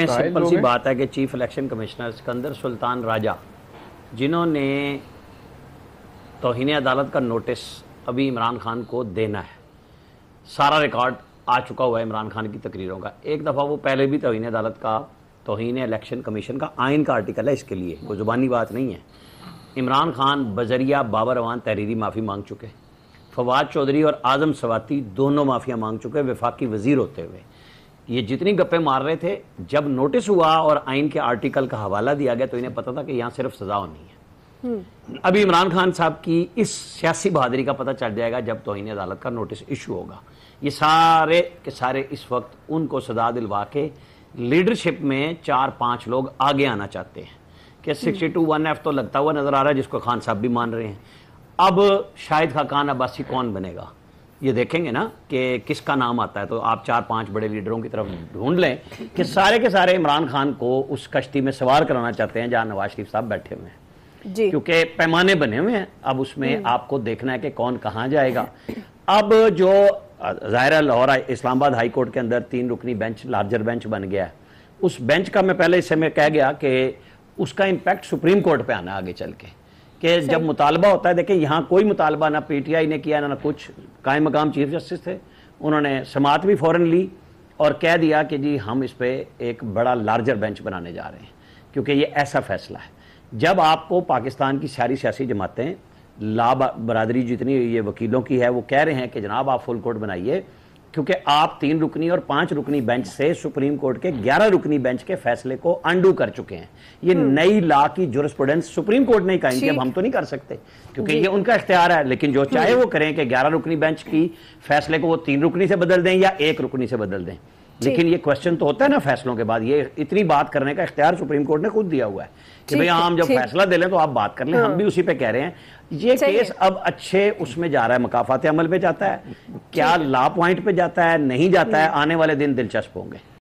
देखें सिंपल सी बात है कि chief election commissioner Sikandar Sultan Raja जिन्होंने तोहनी अदालत का नोटिस अभी इमरान खान को देना है सारा रिकॉर्ड आ चुका हुआ है इमरान खान की तकरीरों का एक दफ़ा वो पहले भी तोहनी अदालत का तोहन इलेक्शन कमीशन का आइन का आर्टिकल है इसके लिए कोई ज़ुबानी बात नहीं है इमरान खान बजरिया बाबर अवान तहरीरी माफ़ी मांग चुके फवाद चौधरी और आज़म सवाती दोनों माफ़िया मांग चुके हैं वफाकी वज़ीर होते हुए ये जितनी गप्पे मार रहे थे जब नोटिस हुआ और आइन के आर्टिकल का हवाला दिया गया तो इन्हें पता था कि यहाँ सिर्फ सजा नहीं है हम्म। अभी इमरान खान साहब की इस सियासी बहादुरी का पता चल जाएगा जब तोहनी अदालत का नोटिस इशू होगा ये सारे के सारे इस वक्त उनको सजा दिलवा के लीडरशिप में चार पाँच लोग आगे आना चाहते हैं कि सिक्सटी टू वन एफ तो लगता हुआ नज़र आ रहा है जिसको खान साहब भी मान रहे हैं अब शाहिद खाकान अब्बासी कौन बनेगा ये देखेंगे ना कि किसका नाम आता है तो आप चार पांच बड़े लीडरों की तरफ ढूंढ लें कि सारे के सारे इमरान खान को उस कश्ती में सवार कराना चाहते हैं जहां नवाज शरीफ साहब बैठे हुए हैं क्योंकि पैमाने बने हुए हैं अब उसमें हम्म। आपको देखना है कि कौन कहाँ जाएगा अब जो ज़ाहिर लाहौर इस्लामाबाद हाई कोर्ट के अंदर तीन रुकनी बेंच लार्जर बेंच बन गया है उस बेंच का मैं पहले इस में कह गया कि उसका इम्पैक्ट सुप्रीम कोर्ट पे आना आगे चल के कि जब मुतालबा होता है देखें यहाँ कोई मुतालबा ना पीटीआई ने किया ना, ना कुछ कायम मकाम चीफ जस्टिस थे उन्होंने समात भी फ़ौरन ली और कह दिया कि जी हम इस पर एक बड़ा लार्जर बेंच बनाने जा रहे हैं क्योंकि ये ऐसा फैसला है जब आपको पाकिस्तान की सारी सियासी जमातें ला बरदरी जितनी ये वकीलों की है वो कह रहे हैं कि जनाब आप फुल कोर्ट बनाइए क्योंकि आप तीन रुकनी और पांच रुकनी बेंच से सुप्रीम कोर्ट के ग्यारह रुकनी बेंच के फैसले को अंडू कर चुके हैं ये हम्म। नई लॉ की जुरस्प्रूडेंस सुप्रीम कोर्ट ने कहेंगे कि अब हम तो नहीं कर सकते क्योंकि ये उनका इख्तियार है लेकिन जो चाहे हम्म। वो करें कि ग्यारह रुकनी बेंच की फैसले को वो तीन रुकनी से बदल दें या एक रुकनी से बदल दें लेकिन ये क्वेश्चन तो होता है ना फैसलों के बाद ये इतनी बात करने का इख्तियार सुप्रीम कोर्ट ने खुद दिया हुआ है कि भाई हम जब फैसला दे लें तो आप बात कर लें हम हाँ। भी उसी पे कह रहे हैं ये केस अब अच्छे उसमें जा रहा है मकाफात अमल पे जाता है क्या ला पॉइंट पे जाता है नहीं जाता है आने वाले दिन दिलचस्प होंगे